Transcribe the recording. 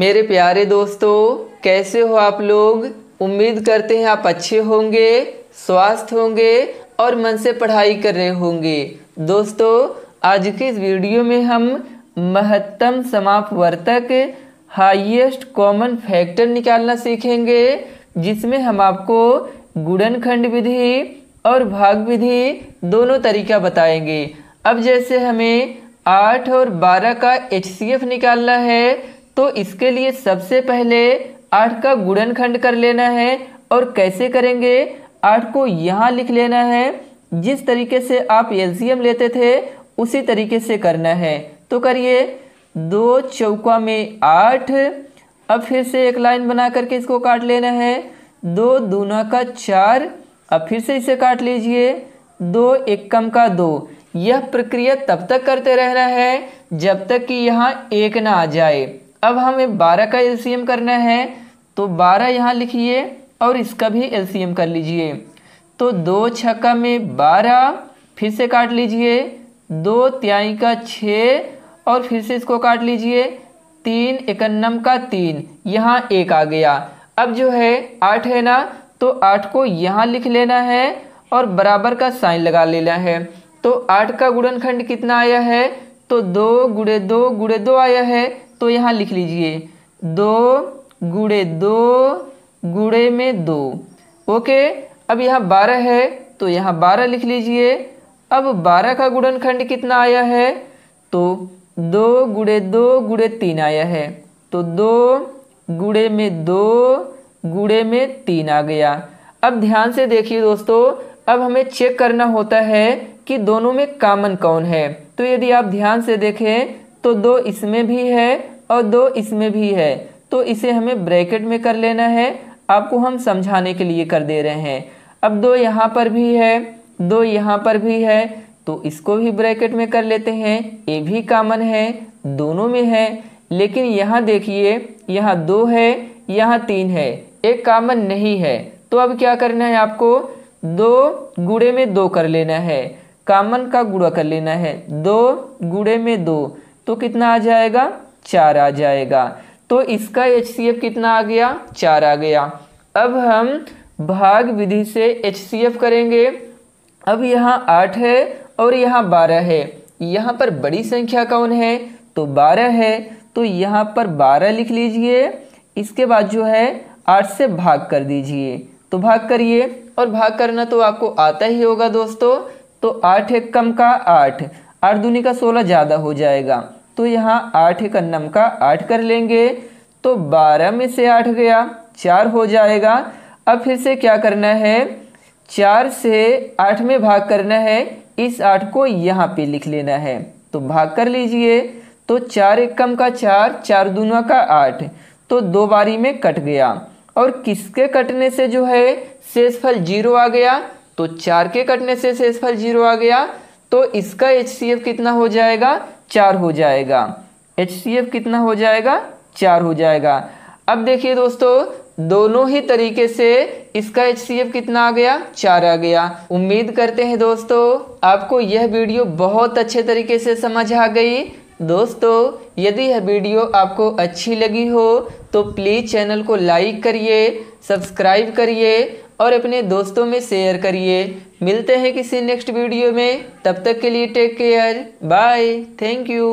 मेरे प्यारे दोस्तों कैसे हो आप लोग उम्मीद करते हैं आप अच्छे होंगे स्वस्थ होंगे और मन से पढ़ाई कर रहे होंगे दोस्तों आज के इस वीडियो में हम महत्तम समापवर्तक हाईएस्ट कॉमन फैक्टर निकालना सीखेंगे जिसमें हम आपको गुणनखंड विधि और भाग विधि दोनों तरीका बताएंगे अब जैसे हमें आठ और बारह का एच निकालना है तो इसके लिए सबसे पहले आठ का गुणनखंड कर लेना है और कैसे करेंगे आठ को यहाँ लिख लेना है जिस तरीके से आप एलसीएम लेते थे उसी तरीके से करना है तो करिए दो चौका में आठ अब फिर से एक लाइन बना करके इसको काट लेना है दो दूना का चार अब फिर से इसे काट लीजिए दो एक कम का दो यह प्रक्रिया तब तक करते रहना है जब तक कि यहाँ एक ना आ जाए अब हमें बारह का एल करना है तो बारह यहाँ लिखिए और इसका भी एल कर लीजिए तो दो छक्का में बारह फिर से काट लीजिए दो त्याई का छ और फिर से इसको काट लीजिए तीन इकन्नम का तीन यहाँ एक आ गया अब जो है आठ है ना तो आठ को यहाँ लिख लेना है और बराबर का साइन लगा लेना है तो आठ का गुणनखंड कितना आया है तो दो गुड़े दो गुड़े दो आया है तो यहाँ लिख लीजिए दो गुड़े दो गुड़े में दो ओके अब यहाँ बारह है तो यहाँ बारह लिख लीजिए अब बारह का गुणनखंड कितना आया है तो दो गुड़े दो गुड़े तीन आया है तो दो गुड़े में दो गुड़े में तीन आ गया अब ध्यान से देखिए दोस्तों अब हमें चेक करना होता है कि दोनों में कामन कौन है तो यदि आप ध्यान से देखें तो दो इसमें भी है और दो इसमें भी है तो इसे हमें ब्रैकेट में कर लेना है आपको हम समझाने के लिए कर दे रहे हैं अब दो यहाँ पर भी है दो यहाँ पर भी है तो इसको भी ब्रैकेट में कर लेते हैं ये भी कामन है दोनों में है लेकिन यहाँ देखिए यहाँ दो है यहाँ तीन है एक कामन नहीं है तो अब क्या करना है आपको दो गुड़े में दो कर लेना है कामन का गुड़ा कर लेना है दो गुड़े में दो तो कितना आ जाएगा चार आ जाएगा तो इसका एच कितना आ गया चार आ गया अब हम भाग विधि से एच करेंगे अब यहाँ आठ है और यहाँ बारह है यहाँ पर बड़ी संख्या कौन है तो बारह है तो यहाँ पर बारह लिख लीजिए इसके बाद जो है आठ से भाग कर दीजिए तो भाग करिए और भाग करना तो आपको आता ही होगा दोस्तों तो आठ एक कम का आठ आठ दूनी का सोलह ज़्यादा हो जाएगा तो यहाँ आठ अन्नम का आठ कर लेंगे तो बारह में से आठ गया चार हो जाएगा अब फिर से क्या करना है चार से आठ में भाग करना है इस आठ को यहाँ पे लिख लेना है तो भाग कर लीजिए तो चार एक कम का चार चार दूना का आठ तो दो बारी में कट गया और किसके कटने से जो है शेषफल जीरो आ गया तो चार के कटने से शेषफल जीरो आ गया तो इसका एच कितना हो जाएगा चार हो जाएगा एच कितना हो जाएगा चार हो जाएगा अब देखिए दोस्तों दोनों ही तरीके से इसका एच कितना आ गया चार आ गया उम्मीद करते हैं दोस्तों आपको यह वीडियो बहुत अच्छे तरीके से समझ आ गई दोस्तों यदि यह वीडियो आपको अच्छी लगी हो तो प्लीज़ चैनल को लाइक करिए सब्सक्राइब करिए और अपने दोस्तों में शेयर करिए मिलते हैं किसी नेक्स्ट वीडियो में तब तक के लिए take care bye thank you